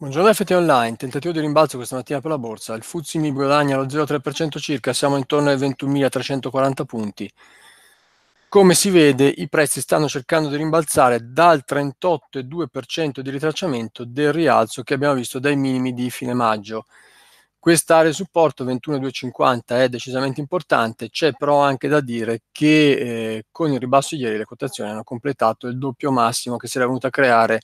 Buongiorno FT Online, tentativo di rimbalzo questa mattina per la borsa. Il Fuzzi mi guadagna lo 0,3% circa, siamo intorno ai 21.340 punti. Come si vede, i prezzi stanno cercando di rimbalzare dal 38,2% di ritracciamento del rialzo che abbiamo visto dai minimi di fine maggio. Quest'area di supporto 21,250 è decisamente importante, c'è però anche da dire che eh, con il ribasso ieri le quotazioni hanno completato il doppio massimo che si era venuto a creare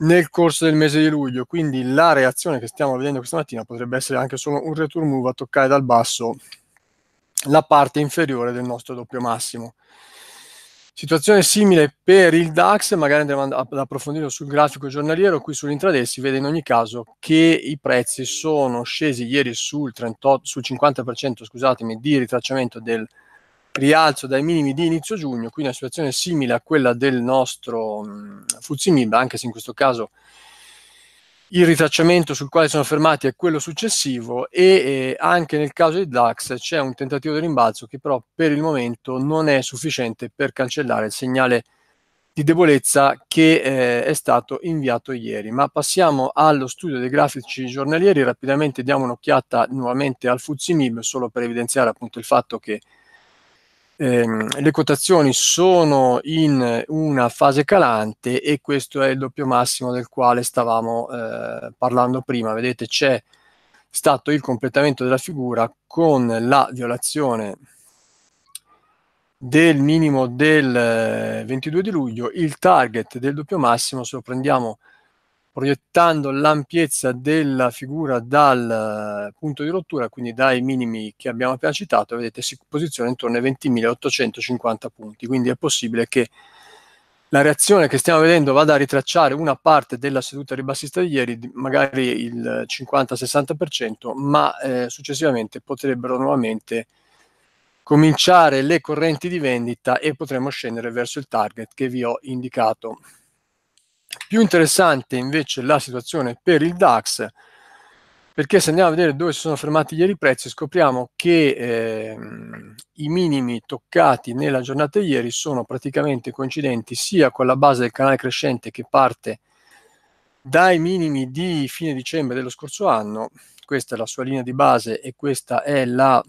nel corso del mese di luglio. Quindi la reazione che stiamo vedendo questa mattina potrebbe essere anche solo un return move a toccare dal basso la parte inferiore del nostro doppio massimo. Situazione simile per il DAX, magari andremo ad approfondire sul grafico giornaliero, qui sull'intraday si vede in ogni caso che i prezzi sono scesi ieri sul, 38, sul 50% scusatemi, di ritracciamento del rialzo dai minimi di inizio giugno, qui una situazione simile a quella del nostro mh, mm, Fuzimib, anche se in questo caso il ritracciamento sul quale sono fermati è quello successivo e eh, anche nel caso di DAX c'è un tentativo di rimbalzo che però per il momento non è sufficiente per cancellare il segnale di debolezza che eh, è stato inviato ieri. Ma passiamo allo studio dei grafici giornalieri, rapidamente diamo un'occhiata nuovamente al Fuzimib solo per evidenziare appunto il fatto che ehm, le quotazioni sono in una fase calante e questo è il doppio massimo del quale stavamo eh, parlando prima. Vedete c'è stato il completamento della figura con la violazione del minimo del 22 eh, di luglio, il target del doppio massimo, se lo prendiamo proiettando l'ampiezza della figura dal eh, punto di rottura, quindi dai minimi che abbiamo appena citato, vedete si posiziona intorno ai 20.850 punti, quindi è possibile che la reazione che stiamo vedendo vada a ritracciare una parte della seduta ribassista di ieri, magari il 50-60%, ma eh, successivamente potrebbero nuovamente cominciare le correnti di vendita e potremmo scendere verso il target che vi ho indicato più interessante invece la situazione per il DAX, perché se andiamo a vedere dove si sono fermati ieri i prezzi, scopriamo che eh, i minimi toccati nella giornata di ieri sono praticamente coincidenti sia con la base del canale crescente che parte dai minimi di fine dicembre dello scorso anno, questa è la sua linea di base e questa è la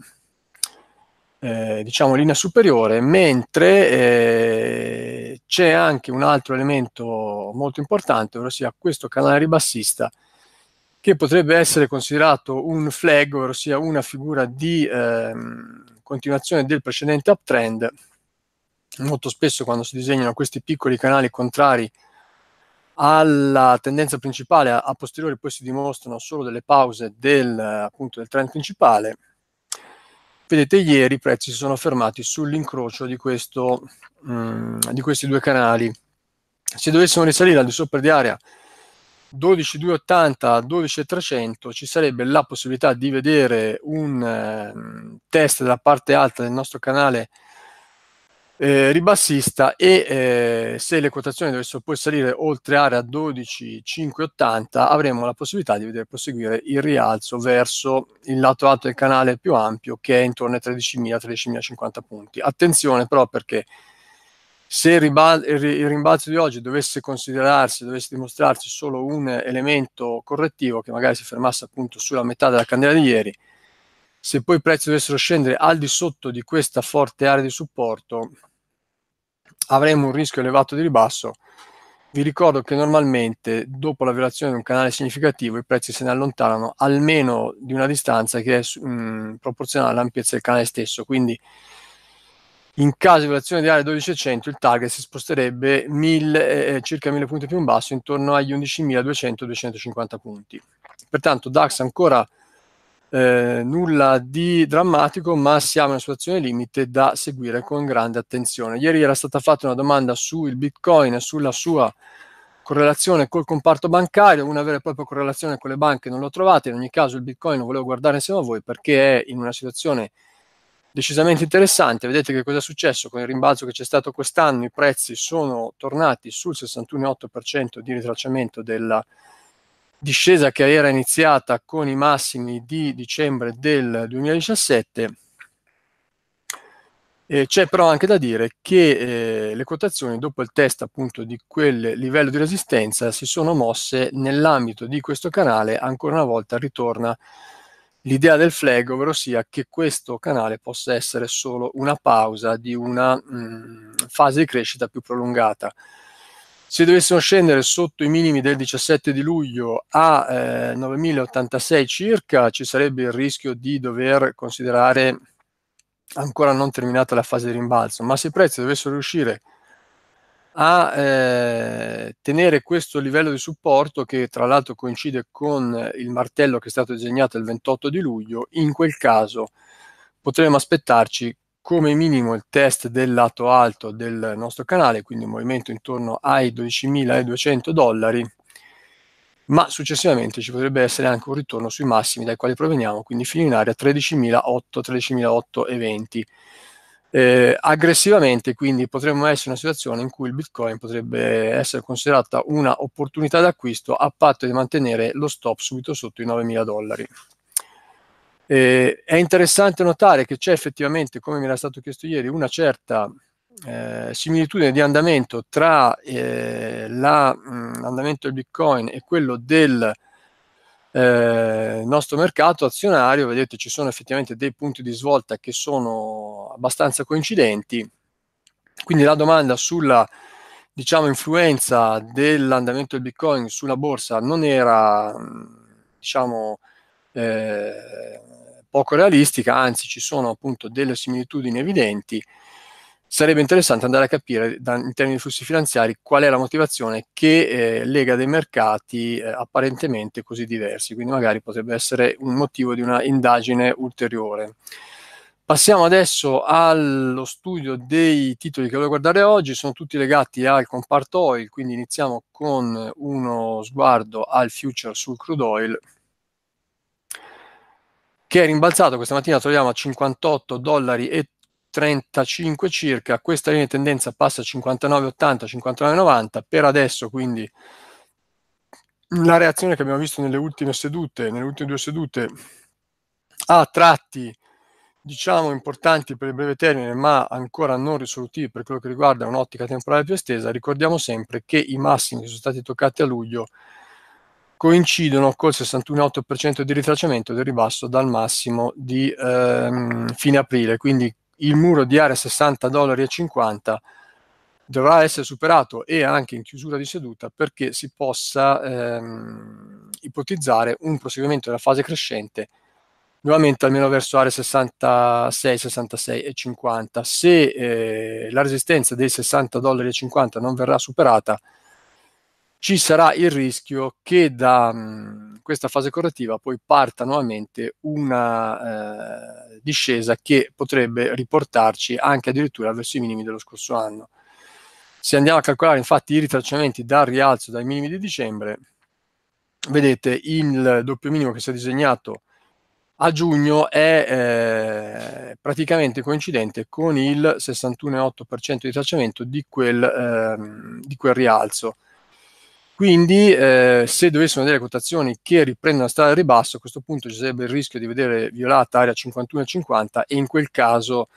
eh, diciamo linea superiore, mentre eh, c'è anche un altro elemento molto importante, ossia questo canale ribassista che potrebbe essere considerato un flag, ossia una figura di eh, continuazione del precedente uptrend. Molto spesso quando si disegnano questi piccoli canali contrari alla tendenza principale, a posteriori poi si dimostrano solo delle pause del, appunto, del trend principale, Vedete, ieri i prezzi si sono fermati sull'incrocio di, questo, mh, mm, di questi due canali. Se dovessimo risalire al di sopra di area 12,280, 12,300 ci sarebbe la possibilità di vedere un eh, test della parte alta del nostro canale eh, ribassista e eh, se le quotazioni dovessero poi salire oltre area 12,580 avremo la possibilità di vedere proseguire il rialzo verso il lato alto del canale più ampio che è intorno ai 13.000-13.050 punti. Attenzione però perché se il, ribal- il rimbalzo di oggi dovesse considerarsi, dovesse dimostrarsi solo un elemento correttivo che magari si fermasse appunto sulla metà della candela di ieri, se poi i prezzi dovessero scendere al di sotto di questa forte area di supporto, avremo un rischio elevato di ribasso. Vi ricordo che normalmente dopo la violazione di un canale significativo i prezzi se ne allontanano almeno di una distanza che è mh, mm, proporzionale all'ampiezza del canale stesso, quindi in caso di violazione di area 1200 il target si sposterebbe 1000, eh, eh, circa 1000 punti più in basso, intorno agli 11.200-250 punti. Pertanto DAX ancora eh, nulla di drammatico, ma siamo in una situazione limite da seguire con grande attenzione. Ieri era stata fatta una domanda sul Bitcoin e sulla sua correlazione col comparto bancario, una vera e propria correlazione con le banche non l'ho trovata, in ogni caso il Bitcoin lo volevo guardare insieme a voi perché è in una situazione decisamente interessante. Vedete che cosa è successo con il rimbalzo che c'è stato quest'anno, i prezzi sono tornati sul 61,8% di ritracciamento della discesa che era iniziata con i massimi di dicembre del 2017. Eh, c'è però anche da dire che eh, le quotazioni dopo il test appunto di quel livello di resistenza si sono mosse nell'ambito di questo canale, ancora una volta ritorna l'idea del flag, ovvero sia che questo canale possa essere solo una pausa di una mh, mm, fase di crescita più prolungata se dovessimo scendere sotto i minimi del 17 di luglio a eh, 9.086 circa, ci sarebbe il rischio di dover considerare ancora non terminata la fase di rimbalzo, ma se i prezzi dovessero riuscire a eh, tenere questo livello di supporto che tra l'altro coincide con il martello che è stato disegnato il 28 di luglio, in quel caso potremmo aspettarci come minimo il test del lato alto del nostro canale, quindi un movimento intorno ai 12.200 dollari, ma successivamente ci potrebbe essere anche un ritorno sui massimi dai quali proveniamo, quindi fino in area 13.800-13.820. Eh, aggressivamente quindi potremmo essere in una situazione in cui il bitcoin potrebbe essere considerata un'opportunità d'acquisto a patto di mantenere lo stop subito sotto i 9.000 dollari. Eh, è interessante notare che c'è effettivamente, come mi era stato chiesto ieri, una certa eh, similitudine di andamento tra eh, l'andamento la, mm, del Bitcoin e quello del eh, nostro mercato azionario. Vedete, ci sono effettivamente dei punti di svolta che sono abbastanza coincidenti. Quindi la domanda sulla diciamo, influenza dell'andamento del Bitcoin sulla borsa non era mm, diciamo eh, poco realistica, anzi ci sono appunto delle similitudini evidenti, sarebbe interessante andare a capire da, in termini di flussi finanziari qual è la motivazione che eh, lega dei mercati eh, apparentemente così diversi, quindi magari potrebbe essere un motivo di una indagine ulteriore. Passiamo adesso allo studio dei titoli che voglio guardare oggi, sono tutti legati al comparto oil, quindi iniziamo con uno sguardo al future sul crude oil che è rimbalzato questa mattina, troviamo a 58 dollari e 35 circa, questa linea di tendenza passa a 59,80, 59,90, per adesso quindi la reazione che abbiamo visto nelle ultime sedute, nelle ultime due sedute, ha tratti diciamo importanti per il breve termine, ma ancora non risolutivi per quello che riguarda un'ottica temporale più estesa, ricordiamo sempre che i massimi che sono stati toccati a luglio coincidono col 61,8% di ritracciamento del ribasso dal massimo di ehm, fine aprile, quindi il muro di area 60 dollari e 50 dovrà essere superato e anche in chiusura di seduta perché si possa ehm, ipotizzare un proseguimento della fase crescente nuovamente almeno verso area 66, 66 e 50. Se eh, la resistenza dei 60 dollari e 50 non verrà superata, ci sarà il rischio che da mh, mm, questa fase correttiva poi parta nuovamente una eh, discesa che potrebbe riportarci anche addirittura verso i minimi dello scorso anno. Se andiamo a calcolare infatti i ritracciamenti dal rialzo dai minimi di dicembre, vedete il doppio minimo che si è disegnato a giugno è eh, praticamente coincidente con il 61,8% di tracciamento di quel, eh, di quel rialzo quindi eh, se dovessimo vedere quotazioni che riprendono la strada al ribasso, a questo punto ci sarebbe il rischio di vedere violata area 51-50 e in quel caso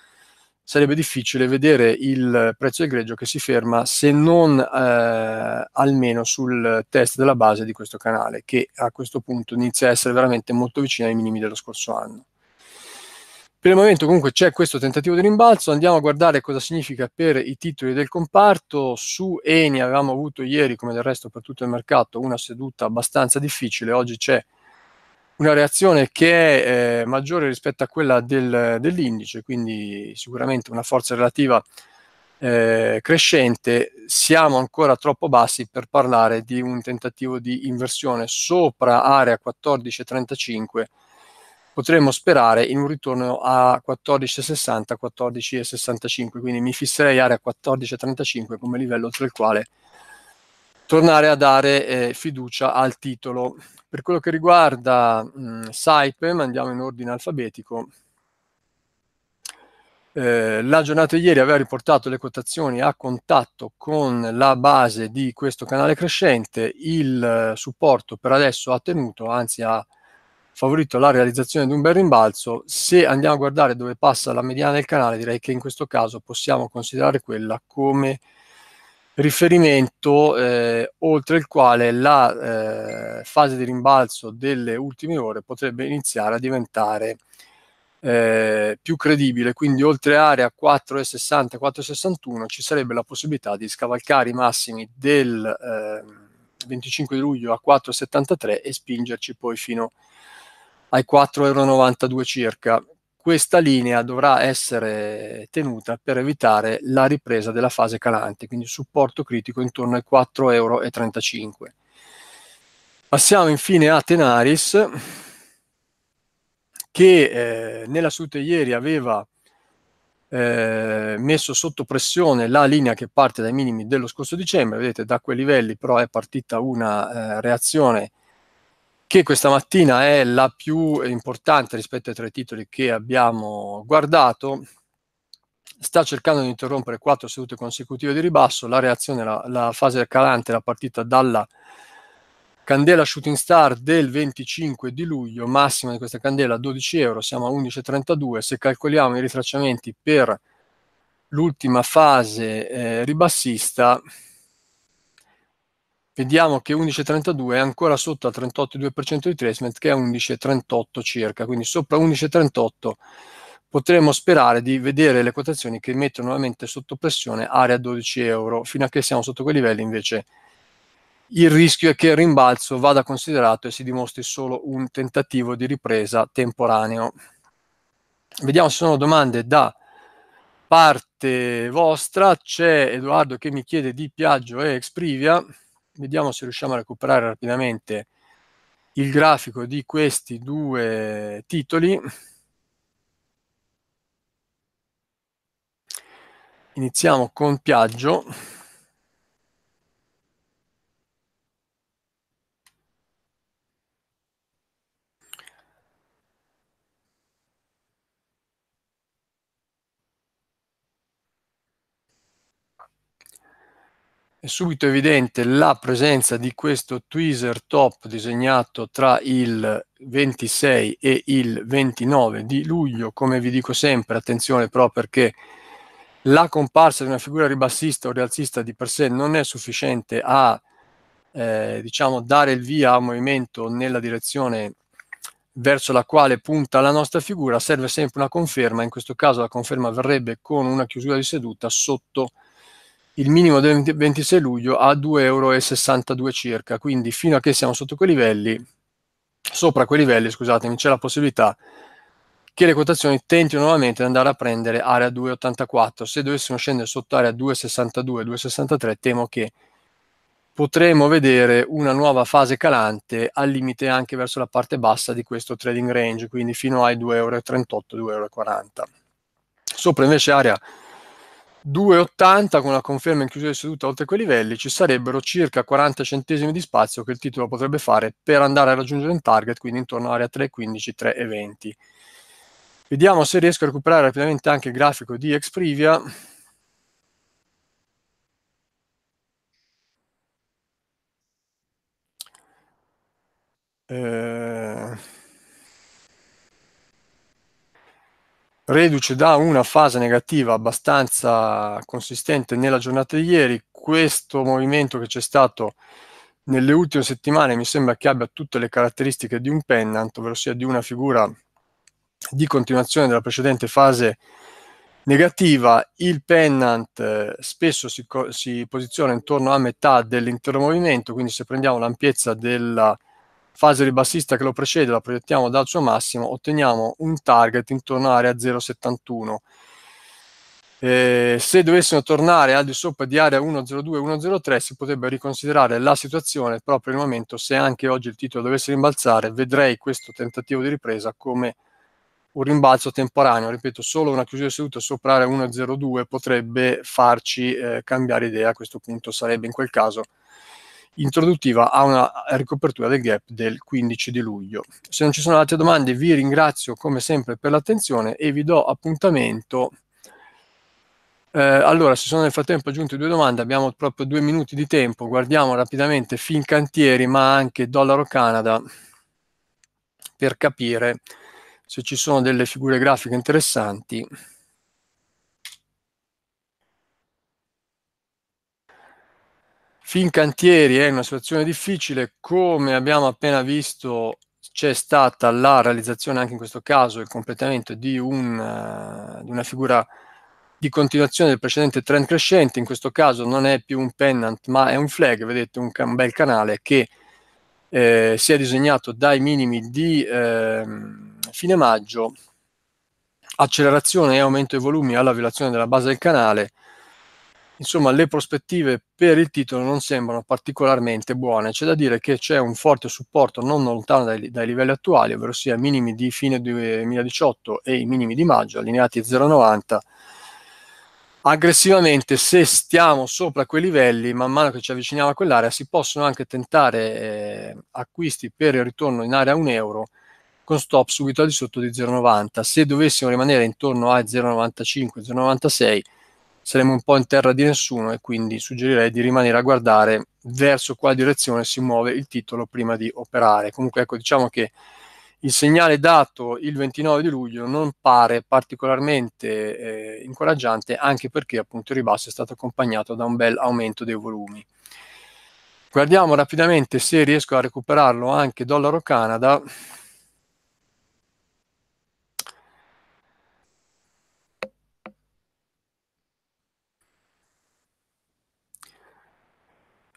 sarebbe difficile vedere il prezzo del greggio che si ferma se non eh, almeno sul test della base di questo canale, che a questo punto inizia a essere veramente molto vicino ai minimi dello scorso anno. Per il momento comunque c'è questo tentativo di rimbalzo, andiamo a guardare cosa significa per i titoli del comparto. Su Eni avevamo avuto ieri, come del resto per tutto il mercato, una seduta abbastanza difficile, oggi c'è una reazione che è eh, maggiore rispetto a quella del, dell'indice, quindi sicuramente una forza relativa eh, crescente. Siamo ancora troppo bassi per parlare di un tentativo di inversione sopra area 1435 potremmo sperare in un ritorno a 14,60, 14,65, quindi mi fisserei area 14,35 come livello oltre il quale tornare a dare eh, fiducia al titolo. Per quello che riguarda mh, Saipem, andiamo in ordine alfabetico, eh, la giornata di ieri aveva riportato le quotazioni a contatto con la base di questo canale crescente, il eh, supporto per adesso ha tenuto, anzi ha favorito la realizzazione di un bel rimbalzo. Se andiamo a guardare dove passa la mediana del canale, direi che in questo caso possiamo considerare quella come riferimento eh, oltre il quale la eh, fase di rimbalzo delle ultime ore potrebbe iniziare a diventare eh, più credibile, quindi oltre area 4,60-4,61 ci sarebbe la possibilità di scavalcare i massimi del 25 ehm, di luglio a 4,73 e spingerci poi fino a ai 4,92 euro circa. Questa linea dovrà essere tenuta per evitare la ripresa della fase calante, quindi supporto critico intorno ai 4,35 euro. Passiamo infine a Tenaris, che eh, nella suite ieri aveva eh, messo sotto pressione la linea che parte dai minimi dello scorso dicembre, vedete da quei livelli però è partita una eh, reazione che questa mattina è la più importante rispetto ai tre titoli che abbiamo guardato, sta cercando di interrompere quattro sedute consecutive di ribasso, la reazione, la, la fase calante la partita dalla candela shooting star del 25 di luglio, massima di questa candela 12 euro, siamo a 11,32, se calcoliamo i ritracciamenti per l'ultima fase eh, ribassista vediamo che 11,32 è ancora sotto al 38,2% di retracement che è 11,38 circa, quindi sopra 11,38 potremmo sperare di vedere le quotazioni che mettono nuovamente sotto pressione area 12 euro, fino a che siamo sotto quei livelli invece il rischio è che il rimbalzo vada considerato e si dimostri solo un tentativo di ripresa temporaneo. Vediamo se sono domande da parte vostra. C'è Edoardo che mi chiede di Piaggio e Exprivia vediamo se riusciamo a recuperare rapidamente il grafico di questi due titoli. Iniziamo con Piaggio. è subito evidente la presenza di questo tweezer top disegnato tra il 26 e il 29 di luglio, come vi dico sempre, attenzione però perché la comparsa di una figura ribassista o rialzista di per sé non è sufficiente a eh, diciamo dare il via a un movimento nella direzione verso la quale punta la nostra figura, serve sempre una conferma, in questo caso la conferma verrebbe con una chiusura di seduta sotto il minimo del 26 luglio a 2,62 euro circa, quindi fino a che siamo sotto quei livelli, sopra quei livelli, scusatemi, c'è la possibilità che le quotazioni tentino nuovamente di andare a prendere area 2,84. Se dovessimo scendere sotto area 2,62, 2,63, temo che potremo vedere una nuova fase calante al limite anche verso la parte bassa di questo trading range, quindi fino ai 2,38, 2,40 euro. Sopra invece area 2,80 con la conferma in chiusura di seduta oltre quei livelli ci sarebbero circa 40 centesimi di spazio che il titolo potrebbe fare per andare a raggiungere un target, quindi intorno all'area 3,15, 3,20. Vediamo se riesco a recuperare rapidamente anche il grafico di Exprivia. Eh... reduce da una fase negativa abbastanza consistente nella giornata di ieri, questo movimento che c'è stato nelle ultime settimane mi sembra che abbia tutte le caratteristiche di un pennant, ovvero sia di una figura di continuazione della precedente fase negativa. Il pennant eh, spesso si, si posiziona intorno a metà dell'intero movimento, quindi se prendiamo l'ampiezza della fase ribassista che lo precede la proiettiamo dal suo massimo, otteniamo un target intorno all'area 0,71. Eh, se dovessimo tornare al di sopra di area 1,02-1,03 si potrebbe riconsiderare la situazione proprio nel momento se anche oggi il titolo dovesse rimbalzare vedrei questo tentativo di ripresa come un rimbalzo temporaneo ripeto solo una chiusura seduta sopra area 1,02 potrebbe farci eh, cambiare idea a questo punto sarebbe in quel caso introduttiva a una ricopertura del gap del 15 di luglio. Se non ci sono altre domande vi ringrazio come sempre per l'attenzione e vi do appuntamento. Eh, allora, se sono nel frattempo aggiunte due domande, abbiamo proprio due minuti di tempo, guardiamo rapidamente Fincantieri ma anche Dollaro Canada per capire se ci sono delle figure grafiche interessanti. Fincantieri è eh, in una situazione difficile, come abbiamo appena visto c'è stata la realizzazione anche in questo caso, il completamento di, un, eh, di una figura di continuazione del precedente trend crescente, in questo caso non è più un pennant ma è un flag, vedete un, un bel canale che eh, si è disegnato dai minimi di eh, fine maggio, accelerazione e aumento dei volumi alla violazione della base del canale, Insomma, le prospettive per il titolo non sembrano particolarmente buone. C'è da dire che c'è un forte supporto non lontano dai, dai livelli attuali, ovvero sia minimi di fine 2018 e i minimi di maggio, allineati 0,90 aggressivamente se stiamo sopra quei livelli man mano che ci avviciniamo a quell'area si possono anche tentare eh, acquisti per il ritorno in area 1 euro con stop subito al di sotto di 0,90 se dovessimo rimanere intorno a 0,95 0,96 saremo un po' in terra di nessuno e quindi suggerirei di rimanere a guardare verso quale direzione si muove il titolo prima di operare. Comunque ecco, diciamo che il segnale dato il 29 di luglio non pare particolarmente eh, incoraggiante anche perché appunto il ribasso è stato accompagnato da un bel aumento dei volumi. Guardiamo rapidamente se riesco a recuperarlo anche dollaro Canada.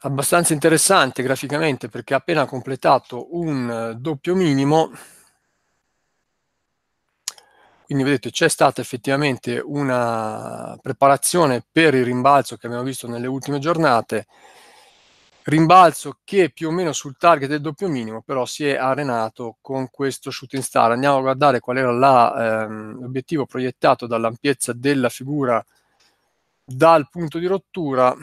abbastanza interessante graficamente perché ha appena completato un eh, doppio minimo quindi vedete c'è stata effettivamente una preparazione per il rimbalzo che abbiamo visto nelle ultime giornate rimbalzo che più o meno sul target del doppio minimo però si è arenato con questo shooting star andiamo a guardare qual era ehm, l'obiettivo ehm, proiettato dall'ampiezza della figura dal punto di rottura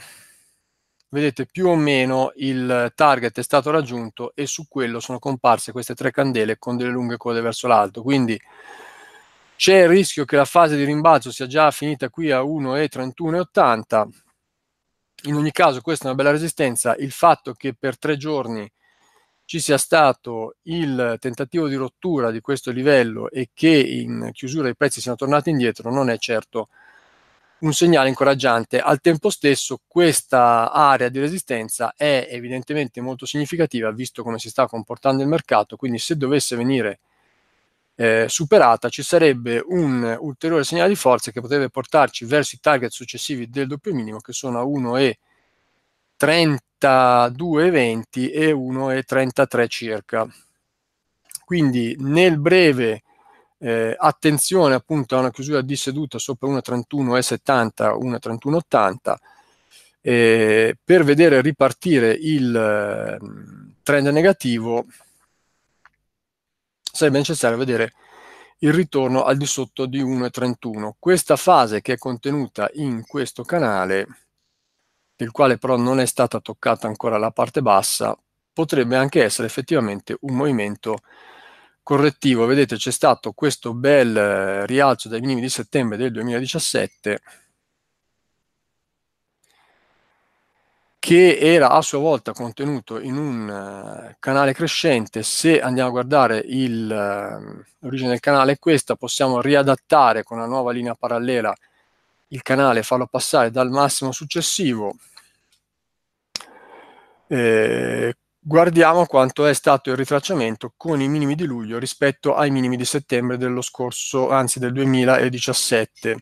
vedete più o meno il target è stato raggiunto e su quello sono comparse queste tre candele con delle lunghe code verso l'alto. Quindi c'è il rischio che la fase di rimbalzo sia già finita qui a 1,3180. In ogni caso questa è una bella resistenza. Il fatto che per tre giorni ci sia stato il tentativo di rottura di questo livello e che in chiusura i prezzi siano tornati indietro non è certo un segnale incoraggiante. Al tempo stesso questa area di resistenza è evidentemente molto significativa visto come si sta comportando il mercato, quindi se dovesse venire eh, superata ci sarebbe un ulteriore segnale di forza che potrebbe portarci verso i target successivi del doppio minimo che sono a 1,3220 e 1,33 circa. Quindi nel breve eh, attenzione appunto a una chiusura di seduta sopra 1.31,70, 1.31,80 eh, per vedere ripartire il ehm, trend negativo sarebbe necessario vedere il ritorno al di sotto di 1.31. Questa fase che è contenuta in questo canale, del quale però non è stata toccata ancora la parte bassa, potrebbe anche essere effettivamente un movimento correttivo, vedete c'è stato questo bel eh, rialzo dai minimi di settembre del 2017 che era a sua volta contenuto in un eh, canale crescente. Se andiamo a guardare eh, l'origine del canale è questa, possiamo riadattare con una nuova linea parallela il canale, farlo passare dal massimo successivo eh, Guardiamo quanto è stato il ritracciamento con i minimi di luglio rispetto ai minimi di settembre dello scorso, anzi del 2017.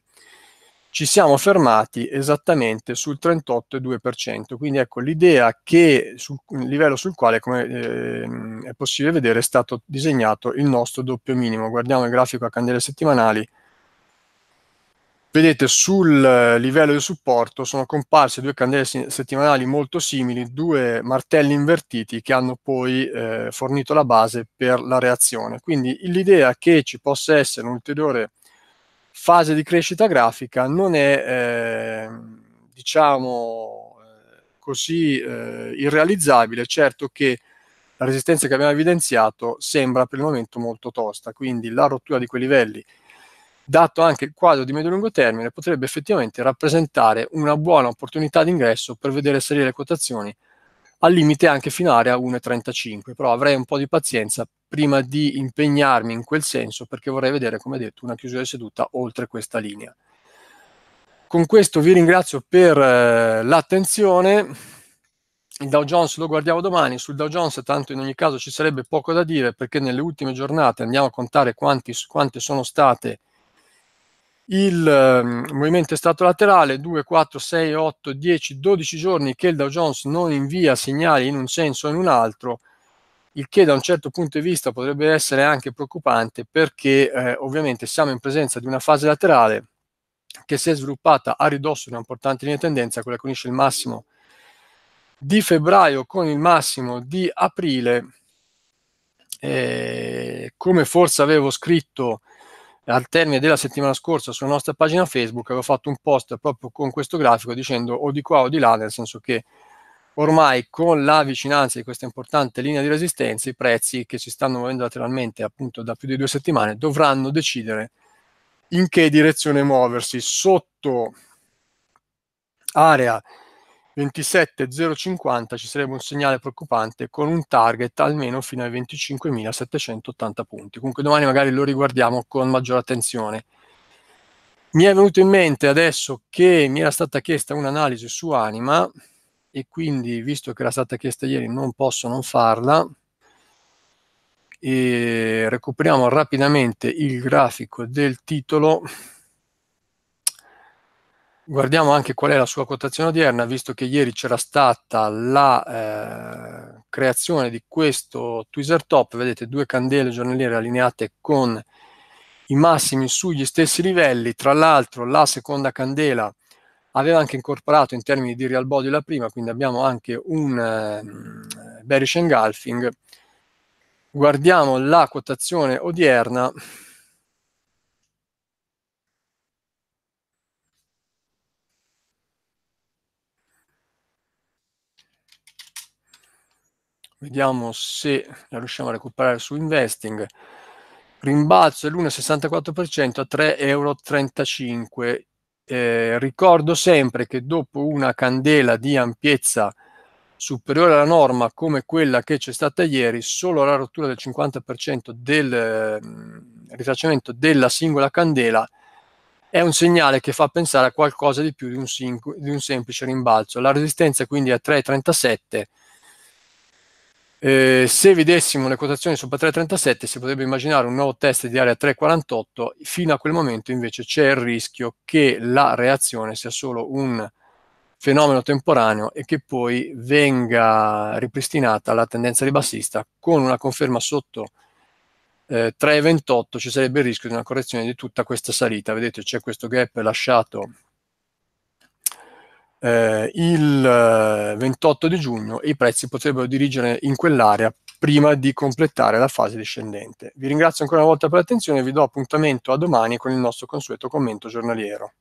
Ci siamo fermati esattamente sul 38,2%, quindi ecco l'idea che sul livello sul quale, come eh, è possibile vedere, è stato disegnato il nostro doppio minimo. Guardiamo il grafico a candele settimanali, Vedete, sul eh, livello di supporto sono comparse due candele settimanali molto simili, due martelli invertiti che hanno poi eh, fornito la base per la reazione. Quindi l'idea che ci possa essere un'ulteriore fase di crescita grafica non è, ehm, diciamo, eh, diciamo, così eh, irrealizzabile, certo che la resistenza che abbiamo evidenziato sembra per il momento molto tosta, quindi la rottura di quei livelli dato anche il quadro di medio-lungo termine, potrebbe effettivamente rappresentare una buona opportunità d'ingresso per vedere salire le quotazioni al limite anche fino a 1,35, però avrei un po' di pazienza prima di impegnarmi in quel senso perché vorrei vedere, come detto, una chiusura di seduta oltre questa linea. Con questo vi ringrazio per eh, l'attenzione. Il Dow Jones lo guardiamo domani, sul Dow Jones tanto in ogni caso ci sarebbe poco da dire perché nelle ultime giornate andiamo a contare quanti, quante sono state il um, movimento è stato laterale 2, 4, 6, 8, 10, 12 giorni che il Dow Jones non invia segnali in un senso o in un altro, il che da un certo punto di vista potrebbe essere anche preoccupante perché eh, ovviamente siamo in presenza di una fase laterale che si è sviluppata a ridosso di una importante linea di tendenza, quella che unisce il massimo di febbraio con il massimo di aprile. Eh, come forse avevo scritto al termine della settimana scorsa sulla nostra pagina Facebook avevo fatto un post proprio con questo grafico dicendo o di qua o di là, nel senso che ormai con la vicinanza di questa importante linea di resistenza i prezzi che si stanno muovendo lateralmente appunto da più di due settimane dovranno decidere in che direzione muoversi sotto area 27.050 ci sarebbe un segnale preoccupante con un target almeno fino ai 25.780 punti. Comunque domani magari lo riguardiamo con maggiore attenzione. Mi è venuto in mente adesso che mi era stata chiesta un'analisi su Anima e quindi visto che era stata chiesta ieri non posso non farla. E recuperiamo rapidamente il grafico del titolo Guardiamo anche qual è la sua quotazione odierna, visto che ieri c'era stata la eh, creazione di questo tweezer top, vedete due candele giornaliere allineate con i massimi sugli stessi livelli, tra l'altro la seconda candela aveva anche incorporato in termini di real body la prima, quindi abbiamo anche un eh, bearish engulfing. Guardiamo la quotazione odierna, Vediamo se la riusciamo a recuperare su investing. Rimbalzo dell'1,64% a 3,35 euro. Eh, ricordo sempre che dopo una candela di ampiezza superiore alla norma come quella che c'è stata ieri, solo la rottura del 50% del eh, mm, ritracciamento della singola candela è un segnale che fa pensare a qualcosa di più di un, di un semplice rimbalzo. La resistenza quindi è a 3,37 eh, se vedessimo le quotazioni sopra 3,37 si potrebbe immaginare un nuovo test di area 3,48, fino a quel momento invece c'è il rischio che la reazione sia solo un fenomeno temporaneo e che poi venga ripristinata la tendenza ribassista con una conferma sotto eh, 3,28 ci sarebbe il rischio di una correzione di tutta questa salita. Vedete c'è questo gap lasciato eh, il 28 eh, di giugno e i prezzi potrebbero dirigere in quell'area prima di completare la fase discendente. Vi ringrazio ancora una volta per l'attenzione e vi do appuntamento a domani con il nostro consueto commento giornaliero.